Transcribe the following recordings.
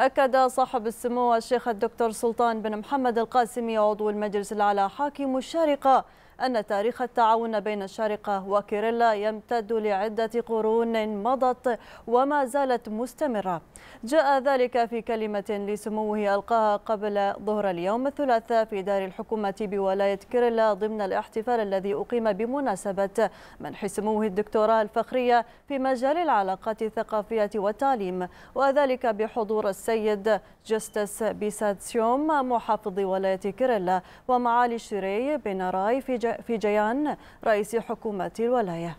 أكد صاحب السمو الشيخ الدكتور سلطان بن محمد القاسمي عضو المجلس الأعلى حاكم الشارقة أن تاريخ التعاون بين الشارقة وكيريلا يمتد لعدة قرون مضت وما زالت مستمرة جاء ذلك في كلمة لسموه ألقاها قبل ظهر اليوم الثلاثاء في دار الحكومة بولاية كيريلا ضمن الاحتفال الذي أقيم بمناسبة منح سموه الدكتوراه الفخرية في مجال العلاقات الثقافية والتعليم وذلك بحضور السيد جستس بيساتسيوم محافظ ولاية كيريلا ومعالي شيري بن راي في في جيان رئيس حكومة الولاية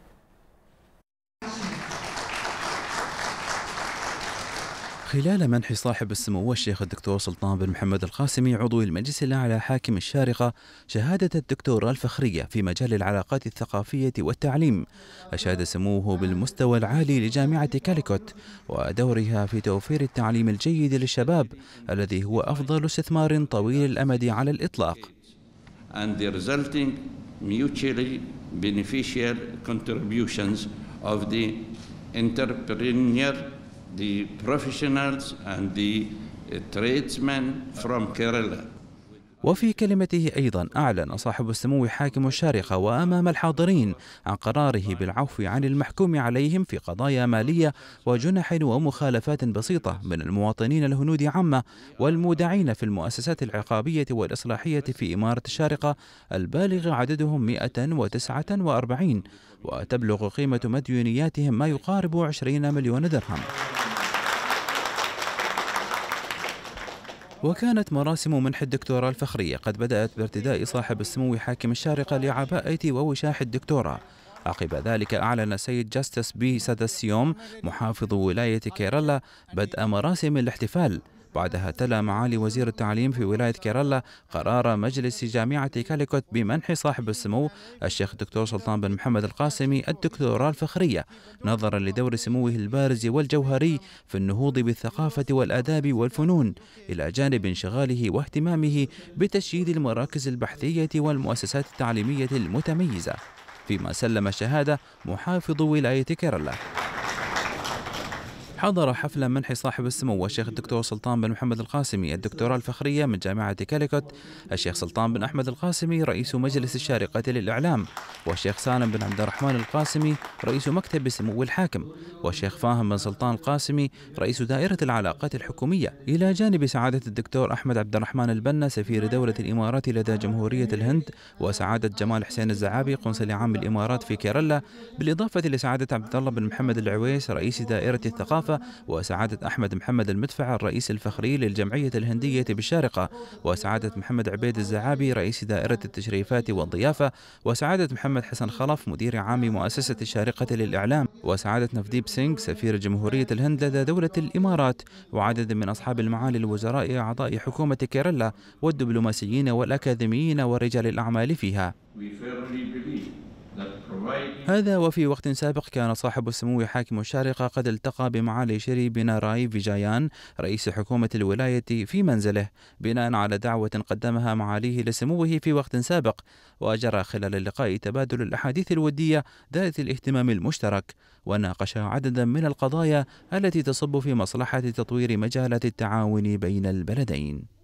خلال منح صاحب السمو الشيخ الدكتور سلطان بن محمد القاسمي عضو المجلس الأعلى حاكم الشارقة شهادة الدكتوراه الفخرية في مجال العلاقات الثقافية والتعليم أشاد سموه بالمستوى العالي لجامعة كاليكوت ودورها في توفير التعليم الجيد للشباب الذي هو أفضل استثمار طويل الأمد على الإطلاق and the resulting mutually beneficial contributions of the entrepreneur, the professionals, and the tradesmen from Kerala. وفي كلمته أيضا أعلن صاحب السمو حاكم الشارقة وأمام الحاضرين عن قراره بالعفو عن المحكوم عليهم في قضايا مالية وجنح ومخالفات بسيطة من المواطنين الهنود عامة والمودعين في المؤسسات العقابية والإصلاحية في إمارة الشارقة البالغ عددهم 149 وتبلغ قيمة مديونياتهم ما يقارب 20 مليون درهم وكانت مراسم منح الدكتوراه الفخرية قد بدأت بارتداء صاحب السمو حاكم الشارقة لعباءة ووشاح الدكتوراه عقب ذلك أعلن سيد جاستس بي ساداسيوم محافظ ولاية كيرلا بدء مراسم الاحتفال بعدها تلا معالي وزير التعليم في ولاية كيرالا قرار مجلس جامعة كاليكوت بمنح صاحب السمو الشيخ الدكتور سلطان بن محمد القاسمي الدكتوراه الفخرية نظرا لدور سموه البارز والجوهري في النهوض بالثقافة والآداب والفنون إلى جانب انشغاله واهتمامه بتشييد المراكز البحثية والمؤسسات التعليمية المتميزة فيما سلم الشهادة محافظ ولاية كيرلا حضر حفل منح صاحب السمو الشيخ الدكتور سلطان بن محمد القاسمي الدكتوراه الفخرية من جامعة كاليكوت الشيخ سلطان بن أحمد القاسمي رئيس مجلس الشارقة للإعلام والشيخ سالم بن عبد الرحمن القاسمي رئيس مكتب سمو الحاكم والشيخ فاهم بن سلطان القاسمي رئيس دائرة العلاقات الحكومية إلى جانب سعادة الدكتور أحمد عبد الرحمن البنا سفير دولة الإمارات لدى جمهورية الهند وسعادة جمال حسين الزعابي قنصل عام الإمارات في كيرلا بالإضافة لسعادة عبد الله بن محمد العويس رئيس دائرة الثقافة وسعادة أحمد محمد المدفع الرئيس الفخري للجمعية الهندية بالشارقة وسعادة محمد عبيد الزعابي رئيس دائرة التشريفات والضيافة وسعادة محمد حسن خلف مدير عام مؤسسة الشارقة للإعلام وسعادة نفديب سينغ سفير جمهورية الهند لدى دولة الإمارات وعدد من أصحاب المعالي الوزراء أعضاء حكومة كيرلا والدبلوماسيين والأكاديميين ورجال الأعمال فيها. هذا وفي وقت سابق كان صاحب السمو حاكم الشارقة قد التقى بمعالي شري بناراي فيجايان رئيس حكومة الولاية في منزله بناء على دعوة قدمها معاليه لسموه في وقت سابق وجرى خلال اللقاء تبادل الأحاديث الودية ذات الاهتمام المشترك وناقش عددا من القضايا التي تصب في مصلحة تطوير مجالات التعاون بين البلدين